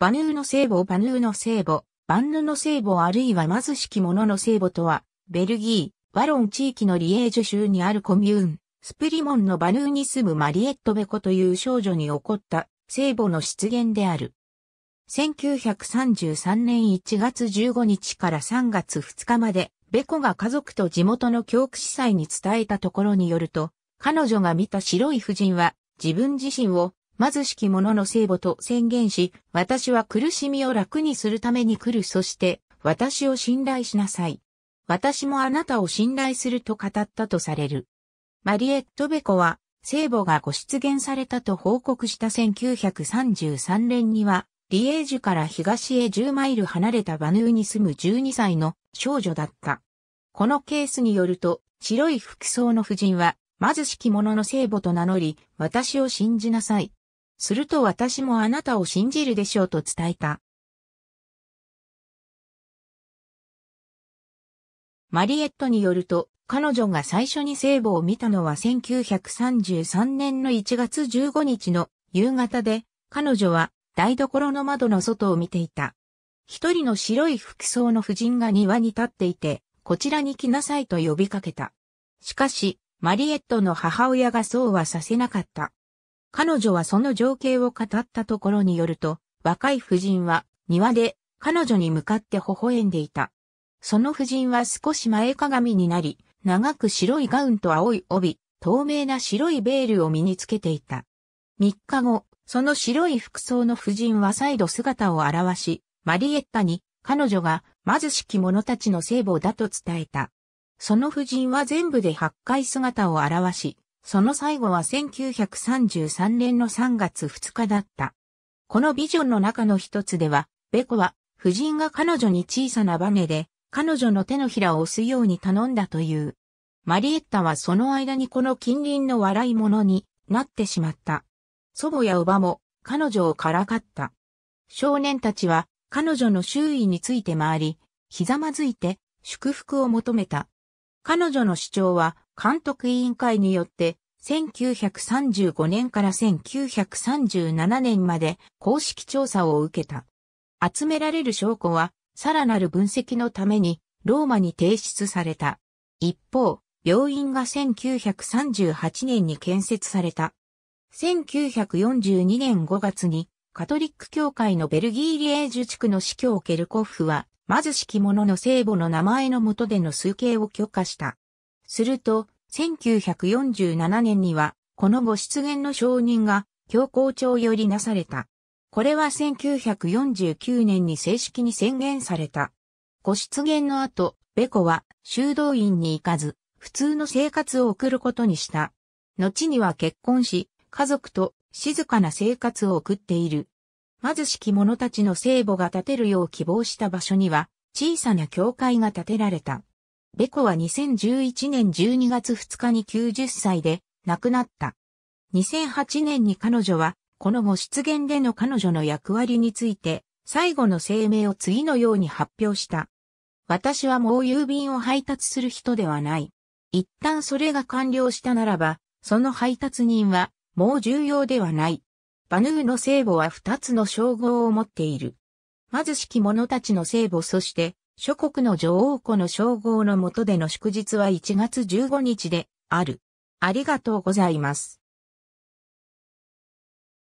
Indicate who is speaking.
Speaker 1: バヌーの聖母バヌーの聖母、バンヌの聖母あるいは貧しき者の聖母とは、ベルギー、ワロン地域のリエージュ州にあるコミューン、スプリモンのバヌーに住むマリエットベコという少女に起こった聖母の出現である。1933年1月15日から3月2日まで、ベコが家族と地元の教区司祭に伝えたところによると、彼女が見た白い婦人は自分自身を貧しき者の聖母と宣言し、私は苦しみを楽にするために来る。そして、私を信頼しなさい。私もあなたを信頼すると語ったとされる。マリエット・ベコは、聖母がご出現されたと報告した1933年には、リエージュから東へ10マイル離れたバヌーに住む12歳の少女だった。このケースによると、白い服装の婦人は、貧しき者の聖母と名乗り、私を信じなさい。すると私もあなたを信じるでしょうと伝えた。マリエットによると、彼女が最初に聖母を見たのは1933年の1月15日の夕方で、彼女は台所の窓の外を見ていた。一人の白い服装の婦人が庭に立っていて、こちらに来なさいと呼びかけた。しかし、マリエットの母親がそうはさせなかった。彼女はその情景を語ったところによると、若い夫人は庭で彼女に向かって微笑んでいた。その夫人は少し前かがみになり、長く白いガウンと青い帯、透明な白いベールを身につけていた。3日後、その白い服装の夫人は再度姿を現し、マリエッタに彼女が貧しき者たちの聖母だと伝えた。その夫人は全部で8回姿を現し、その最後は1933年の3月2日だった。このビジョンの中の一つでは、ベコは、夫人が彼女に小さなバネで、彼女の手のひらを押すように頼んだという。マリエッタはその間にこの近隣の笑い者になってしまった。祖母やおばも彼女をからかった。少年たちは彼女の周囲について回り、ひざまずいて祝福を求めた。彼女の主張は監督委員会によって、1935年から1937年まで公式調査を受けた。集められる証拠は、さらなる分析のために、ローマに提出された。一方、病院が1938年に建設された。1942年5月に、カトリック教会のベルギーリエージュ地区の司教ケルコフは、貧しき者の聖母の名前のもとでの数形を許可した。すると、1947年には、このご出現の承認が、教皇庁よりなされた。これは1949年に正式に宣言された。ご出現の後、ベコは修道院に行かず、普通の生活を送ることにした。後には結婚し、家族と静かな生活を送っている。貧しき者たちの聖母が建てるよう希望した場所には、小さな教会が建てられた。ベコは2011年12月2日に90歳で亡くなった。2008年に彼女は、この後出現での彼女の役割について、最後の声明を次のように発表した。私はもう郵便を配達する人ではない。一旦それが完了したならば、その配達人は、もう重要ではない。バヌーの聖母は二つの称号を持っている。貧しき者たちの聖母そして、諸国の女王子の称号の下での祝日は1月15日である。ありがとうございます。